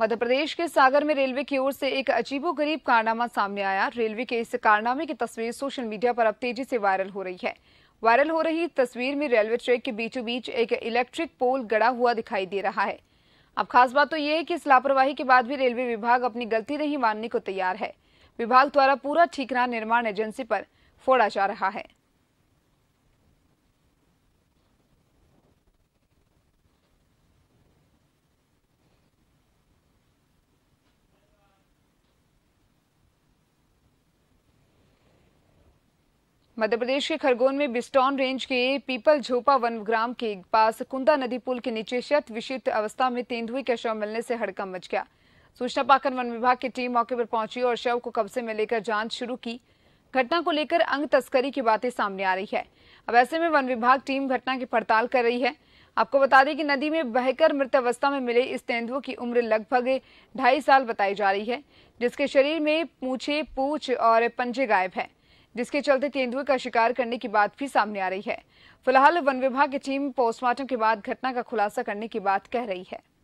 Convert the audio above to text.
मध्य प्रदेश के सागर में रेलवे की ओर से एक अजीबोगरीब कारनामा सामने आया रेलवे के इस कारनामे की तस्वीर सोशल मीडिया पर अब तेजी से वायरल हो रही है वायरल हो रही तस्वीर में रेलवे ट्रैक के बीचों बीच एक इलेक्ट्रिक पोल गड़ा हुआ दिखाई दे रहा है अब खास बात तो यह है कि इस लापरवाही के बाद भी रेलवे विभाग अपनी गलती नहीं मानने को तैयार है विभाग द्वारा पूरा ठीकरा निर्माण एजेंसी पर फोड़ा जा रहा है मध्य प्रदेश के खरगोन में बिस्टोन रेंज के पीपल झोपा वन ग्राम के पास कुंदा नदी पुल के नीचे शत विषित अवस्था में तेंदुए के शव मिलने से हड़कम मच गया सूचना पाकर वन विभाग की टीम मौके पर पहुंची और शव को कब्जे में लेकर जांच शुरू की घटना को लेकर अंग तस्करी की बातें सामने आ रही है अब ऐसे में वन विभाग टीम घटना की पड़ताल कर रही है आपको बता दें कि नदी में बहकर मृत अवस्था में मिले इस तेंदुओं की उम्र लगभग ढाई साल बताई जा रही है जिसके शरीर में पूछे पूछ और पंजे गायब है जिसके चलते तेंदुए का शिकार करने की बात भी सामने आ रही है फिलहाल वन विभाग की टीम पोस्टमार्टम के बाद घटना का खुलासा करने की बात कह रही है